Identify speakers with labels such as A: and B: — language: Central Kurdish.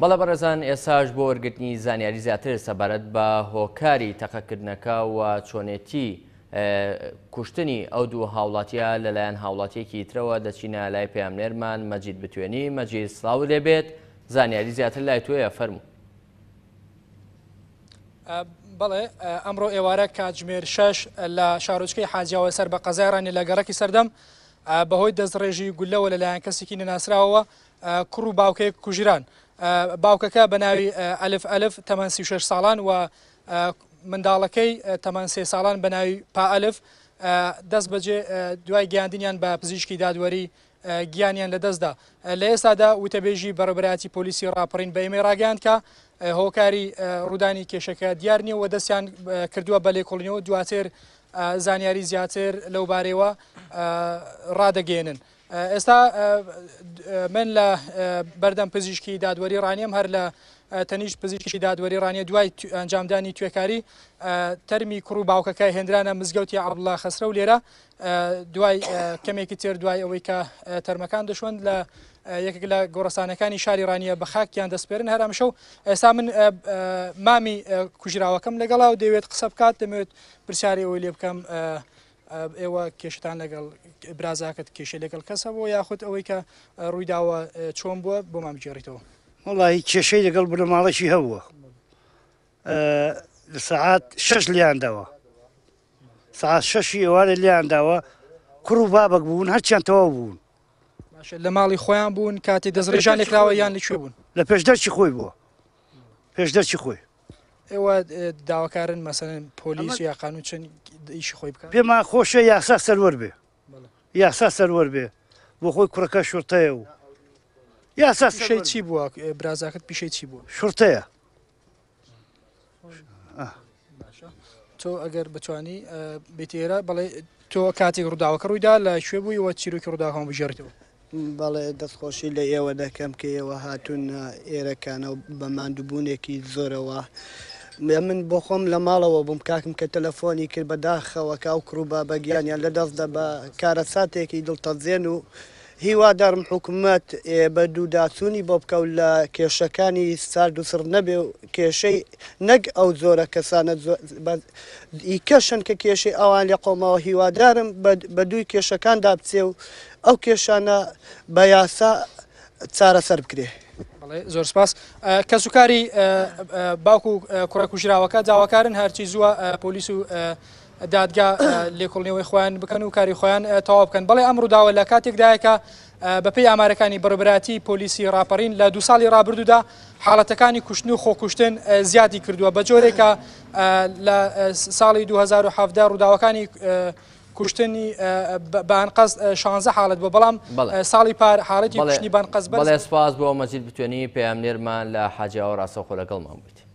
A: بەڵە بەرەزان ئێساش بۆ وەرگرتنی زانیاری زیاتر سەبارەت بە هۆکاری تەقەکردنەکە و چۆنێتی کوشتنی ئەو دوو هاوڵاتیا لەلایەن هاوڵاتیەکی ترەوە دەچینە لای پامنێرمان مەجید بتوێنی مەجید سلااو لێبێت زانیاری زیاتر لای توێە فەرمو.
B: بڵێ ئەمڕۆ ئێوارە کاتژمێر شش لە شارۆچکەی حاجیاوە سەر بە قەزارانی لە گەڕکی سەردەم بەهۆی دەستڕێژی گولەوە لەلایەن کەسێکی نەناسراوەوە کوڕ و باوکەیە کوژیران. باوکەکە بە ناوی ئەلف ئەلف تەمان سی شش ساڵان و منداڵەکەی تەمان سێ ساڵان بە ناوی پائلف دەست بەجێ دوای گیاندنیان بە پزیشکی دادوەری گیانیان لە دەستدا لە ئێستادا وتەبێژی بەڕبراتی پۆلیسی راپڕین بە ئێمە ڕاگەاند کە هۆکاری ڕوودانی کێشەکە دیار نیە و دەستیان کردووە بە لێکۆڵنیەوە دواتر زانیاری زیاتر لەو بارەوە ڕدەگەێنن. ئێستا من لە بەردەم پزیشکی دادوەری ڕانیم هەر لە تەنیش پزیشکی دادوەری ڕانیە دوای ئەنجامدانی توێکاری تەرمی کوڕ باوکەکەی هێنرانە مزگەوتی عبلا خسرە و لێرە دوای کەمێکی تێر دوای ئەوەی کە تەرمەکان دەشوند لە یەکێک لە گۆڕستانەکانی شاری ڕانیە بە خاکیان دەستپێرن هەرامشە و ئێستا من مامی کوژراوەکەم لەگەڵا و دەوێت قسە بکات دەمەوێت پرسیاری ئەوی لێ بکەم ئێوە کێشتان لەگەڵ برازاکەت کێشە لەگەڵ کەسەوە یاخود ئەوەی کە ڕوویداوە چۆن بووە بۆ مامجێڕیتەوە
C: وڵی کێشەی لەگەڵ بنەماڵەشی هەبووە لە سعات شش لیاندەوە سعات شەشی ئێوارە لیانداوە کوڕ و بابک بوون هەرچیان تەواو بوون لە ماڵی خۆیان بوون کاتی دەزڕێژان لێکراوە یان لە بوون لە پێشدەرچی خۆی بووە پێشدەرچی خۆی
B: ئێوە داواکارن مەسەن پۆلیس یا قانون چەند ئیشی خۆی بکە
C: پێمان خۆشە یاسا سەرەر بێ یاسا سەرەر بێ بۆ خۆی کوڕەکە شورتەیە و یاسا شەی چی بووە
B: برازاکەت پیشەی چی بوو شورتەیە تۆ ئەگەر بتانی بتێرە بەڵێ تۆ کاتێک ڕووداوەکە ڕوویدا لە شوێ بوویەوە چیرۆکی ڕووداخۆم بژێرتەوە بەڵێ دەستخۆشی لە ئێوە دەکەم کە ئێوە هاتون
D: ئێرەکانە بە مادوبوونێکی زۆرەوە من بۆ خۆم لە ماڵەوە بووم کاکم کە تەلەفۆنی کرد بەداخەوە کاو کروبا بەگیانیان لە دەستدا بە کارە ساتێکی دڵتەزێن و هیوادارم حکوومەت بە دووداچوونی بۆ بکە لە کێشەکانی سارد و سر نەبێ و کێشەی نەک ئەو زۆرە کەسانە ئیکەشن کە کێشەی ئەوان لە قۆمەوە هیوادارم بە دووی کێشەکان
B: دابچێ و ئەو کێشانە بە یاسا چارەسەر بکرێ. زۆر سپاس کەسوکاری باوکو و کوڕەکوژراوەکە داواکارن هەرچی زووە پۆلیس و دادگا لێکۆڵنیەوەی خۆیان بکەن و کاری خۆیان تەوا بکەن بەڵێ ئەمڕوو داوە لە کاتێکدایەکە بەپی ئامارەکانی بەربراتی پۆلیسی راپەڕین لە دو ساڵی رابرردودا حاڵەتەکانی کوشتن و خۆکوشتن زیادی کردووە بە جۆرێکە لە ساڵی 2017 ڕووداوەکانی کوشتنی بە 16 حالت بله. سالی بەڵام ساڵی پار حالەتی بله. کوشتنی بانقەز اسفاز بله،
A: سپاس بۆ مەزید بتوێنی پێیانێرمان لە و ڕاستەخۆ لەگەڵمان بوویت